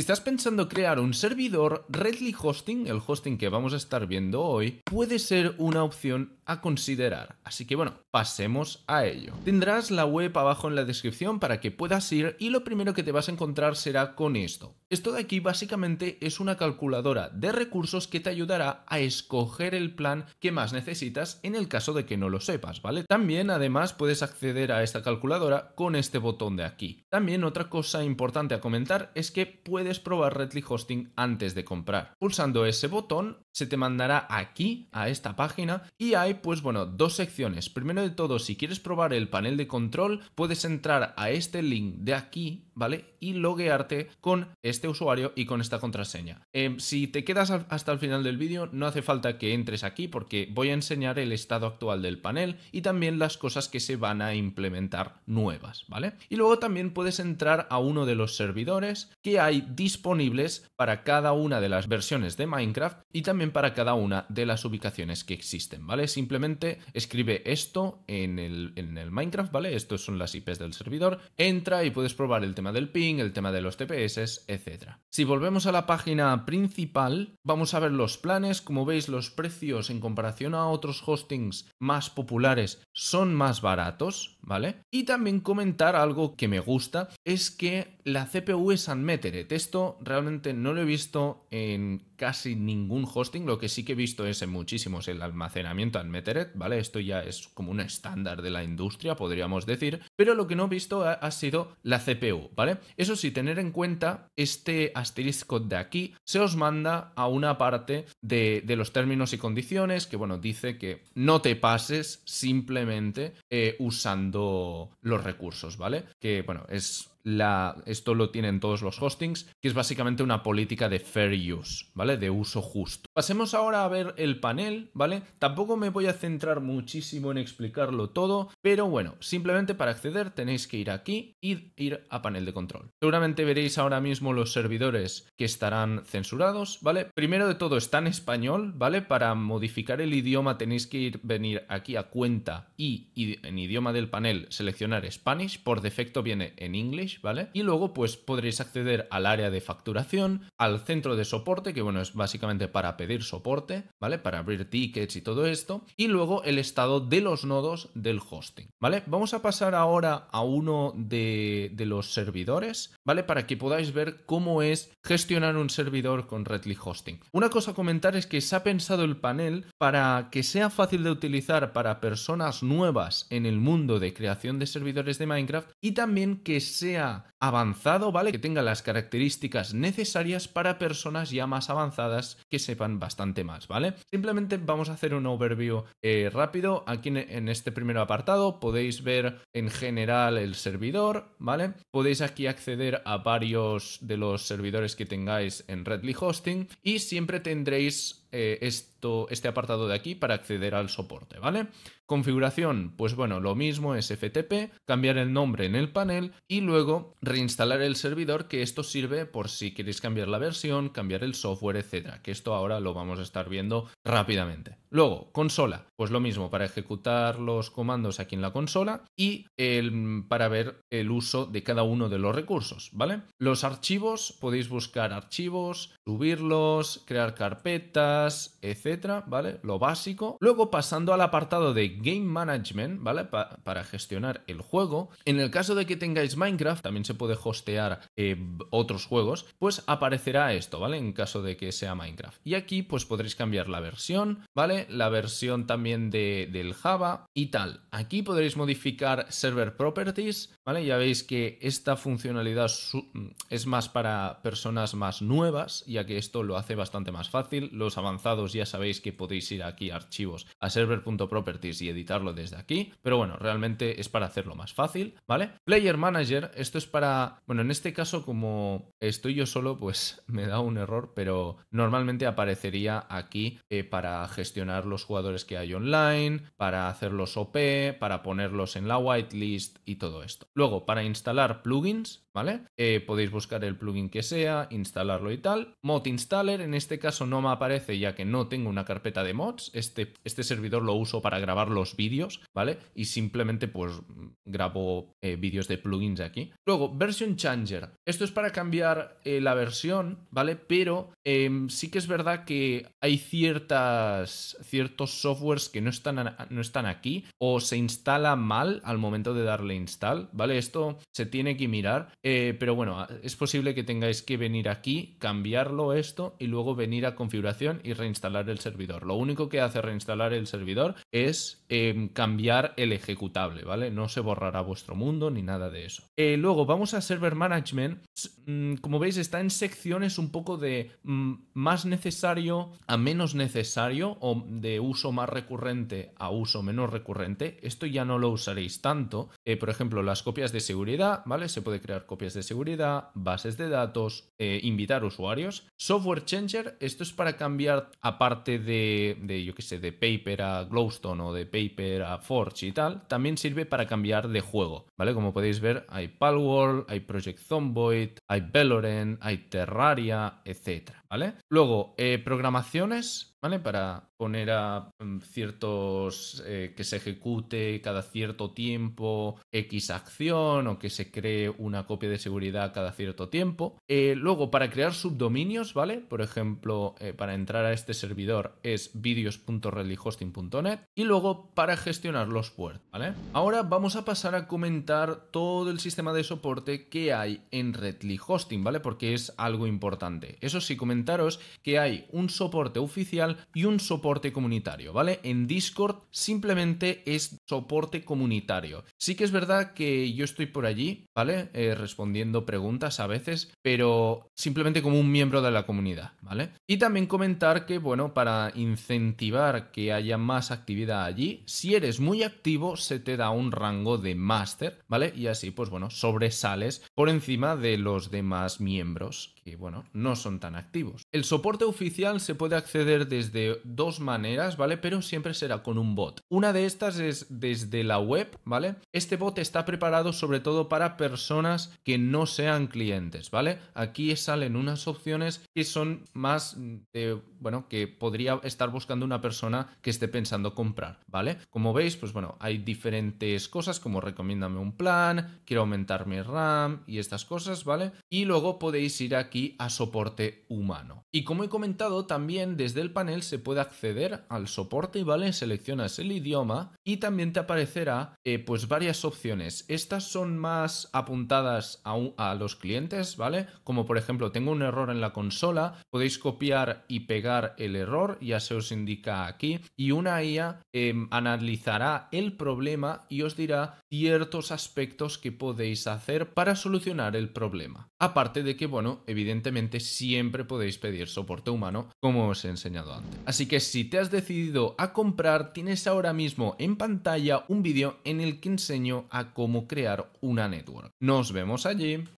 Si estás pensando crear un servidor, Redly Hosting, el hosting que vamos a estar viendo hoy, puede ser una opción a considerar. Así que bueno, pasemos a ello. Tendrás la web abajo en la descripción para que puedas ir y lo primero que te vas a encontrar será con esto. Esto de aquí básicamente es una calculadora de recursos que te ayudará a escoger el plan que más necesitas en el caso de que no lo sepas, ¿vale? También además puedes acceder a esta calculadora con este botón de aquí. También otra cosa importante a comentar es que puedes es probar Redly Hosting antes de comprar. Pulsando ese botón se te mandará aquí a esta página y hay pues bueno dos secciones. Primero de todo, si quieres probar el panel de control, puedes entrar a este link de aquí, ¿vale? Y loguearte con este usuario y con esta contraseña. Em, si te quedas hasta el final del vídeo, no hace falta que entres aquí porque voy a enseñar el estado actual del panel y también las cosas que se van a implementar nuevas, ¿vale? Y luego también puedes entrar a uno de los servidores que hay disponibles para cada una de las versiones de Minecraft y también para cada una de las ubicaciones que existen, ¿vale? Simplemente escribe esto en el, Minecraft, ¿vale? Estos son las IPs del servidor, entra y puedes probar el tema del ping, el tema de los TPS, etc. Si volvemos a la página principal, vamos a ver los planes, como veis los precios en comparación a otros hostings más populares son más baratos, ¿vale? Y también comentar algo que me gusta, es que la CPU es unmetered, esto realmente no lo he visto en casi ningún hosting. Lo que sí que he visto es en muchísimos el almacenamiento en ¿vale? Esto ya es como un estándar de la industria, podríamos decir. Pero lo que no he visto ha, sido la CPU, ¿vale? Eso sí, tener en cuenta este asterisco de aquí se os manda a una parte de, los términos y condiciones que, bueno, dice que no te pases simplemente eh, usando los recursos, ¿vale? Que, bueno, es la, esto lo tienen todos los hostings, que es básicamente una política de fair use, ¿vale? De uso justo. Pasemos ahora a ver el panel, ¿vale? Tampoco me voy a centrar muchísimo en explicarlo todo, pero bueno, simplemente para acceder tenéis que ir aquí y ir a panel de control. Seguramente veréis ahora mismo los servidores que estarán censurados, ¿vale? Primero de todo está en español, ¿vale? Para modificar el idioma tenéis que ir, venir aquí a cuenta y, y en idioma del panel seleccionar Spanish, por defecto viene en inglés ¿vale? Y luego pues podréis acceder al área de facturación, al centro de soporte, que bueno, es básicamente para pedir soporte, ¿vale? Para abrir tickets y todo esto, y luego el estado de los nodos del hosting, ¿vale? Vamos a pasar ahora a uno de, los servidores, ¿vale? Para que podáis ver cómo es gestionar un servidor con Redly Hosting. Una cosa a comentar es que se ha pensado el panel para que sea fácil de utilizar para personas nuevas en el mundo de creación de servidores de Minecraft y también que sea avanzado, ¿vale? Que tenga las características necesarias para personas ya más avanzadas que sepan bastante más, ¿vale? Simplemente vamos a hacer un overview eh, rápido. Aquí en, en, este primer apartado podéis ver en general el servidor, ¿vale? Podéis aquí acceder a varios de los servidores que tengáis en Redly Hosting y siempre tendréis eh, esto, este apartado de aquí para acceder al soporte, ¿vale? Configuración, pues bueno, lo mismo es FTP, cambiar el nombre en el panel y luego reinstalar el servidor, que esto sirve por si queréis cambiar la versión, cambiar el software, etcétera, que esto ahora lo vamos a estar viendo rápidamente. Luego, consola, pues lo mismo, para ejecutar los comandos aquí en la consola y el, para ver el uso de cada uno de los recursos, ¿vale? Los archivos, podéis buscar archivos, subirlos, crear carpetas, etcétera, ¿vale? Lo básico. Luego, pasando al apartado de Game Management, ¿vale? para gestionar el juego. En el caso de que tengáis Minecraft, también se puede hostear eh, otros juegos, pues aparecerá esto, ¿vale? En caso de que sea Minecraft. Y aquí, pues podréis cambiar la versión, ¿vale? la versión también de, del Java y tal. Aquí podréis modificar Server Properties, ¿vale? Ya veis que esta funcionalidad mm, es más para personas más nuevas, ya que esto lo hace bastante más fácil. Los avanzados ya sabéis que podéis ir aquí a archivos a server.properties y editarlo desde aquí, pero bueno, realmente es para hacerlo más fácil, ¿vale? Player Manager, esto es para, bueno, en este caso como estoy yo solo, pues me da un error, pero normalmente aparecería aquí eh, para gestionar los jugadores que hay online, para hacerlos OP, para ponerlos en la whitelist y todo esto. Luego, para instalar plugins, ¿vale? Eh, podéis buscar el plugin que sea, instalarlo y tal. Mod installer, en este caso no me aparece ya que no tengo una carpeta de mods. Este, este servidor lo uso para grabar los vídeos, ¿vale? Y simplemente pues grabo eh, vídeos de plugins aquí. Luego, version changer. Esto es para cambiar eh, la versión, ¿vale? Pero Em, sí que es verdad que hay ciertas, ciertos softwares que no están, no están aquí o se instala mal al momento de darle install, ¿vale? Esto se tiene que mirar, eh, pero bueno, es posible que tengáis que venir aquí, cambiarlo esto y luego venir a configuración y reinstalar el servidor. Lo único que hace reinstalar el servidor es em, cambiar el ejecutable, ¿vale? No se borrará vuestro mundo ni nada de eso. Eh, luego vamos a Server Management. Mm, como veis está en secciones un poco de Mm, más necesario a menos necesario o de uso más recurrente a uso menos recurrente. Esto ya no lo usaréis tanto. Eh, por ejemplo, las copias de seguridad, ¿vale? Se puede crear copias de seguridad, bases de datos, eh, invitar usuarios. Software Changer, esto es para cambiar aparte de, yo qué sé, de Paper a Glowstone o de Paper a Forge y tal, también sirve para cambiar de juego, ¿vale? Como podéis ver, hay Palworld, hay Project Zomboid, hay beloren hay Terraria, etc. ¿vale? Luego, eh, programaciones, ¿vale? Para, poner a em, ciertos eh, que se ejecute cada cierto tiempo X acción o que se cree una copia de seguridad cada cierto tiempo. Eh, luego, para crear subdominios, ¿vale? Por ejemplo, eh, para entrar a este servidor es vídeos.redlyhosting.net y luego para gestionar los puertos, ¿vale? Ahora vamos a pasar a comentar todo el sistema de soporte que hay en Redly Hosting, ¿vale? Porque es algo importante. Eso sí, comentaros que hay un soporte oficial y un soporte comunitario, ¿vale? En Discord simplemente es soporte comunitario. Sí que es verdad que yo estoy por allí, ¿vale? Eh, respondiendo preguntas a veces, pero simplemente como un miembro de la comunidad, ¿vale? Y también comentar que, bueno, para incentivar que haya más actividad allí, si eres muy activo, se te da un rango de máster, ¿vale? Y así, pues bueno, sobresales por encima de los demás miembros que, bueno, no son tan activos. El soporte oficial se puede acceder desde dos maneras, ¿vale? Pero siempre será con un bot. Una de estas es desde la web, ¿vale? Este bot está preparado sobre todo para personas que no sean clientes, ¿vale? Aquí salen unas opciones que son más de, bueno, que podría estar buscando una persona que esté pensando comprar, ¿vale? Como veis, pues bueno, hay diferentes cosas como recomiéndame un plan, quiero aumentar mi RAM y estas cosas, ¿vale? Y luego podéis ir aquí a soporte humano. Y como he comentado, también desde el panel se puede acceder al soporte, ¿vale? Seleccionas el idioma y también te aparecerá eh, pues varias opciones. Estas son más apuntadas a, a los clientes, ¿vale? Como por ejemplo, tengo un error en la consola, podéis copiar y pegar el error, ya se os indica aquí, y una IA em, analizará el problema y os dirá ciertos aspectos que podéis hacer para solucionar el problema. Aparte de que, bueno, evidentemente siempre podéis pedir soporte humano, como os he enseñado antes. Así que si si te has decidido a comprar, tienes ahora mismo en pantalla un vídeo en el que enseño a cómo crear una network. Nos vemos allí.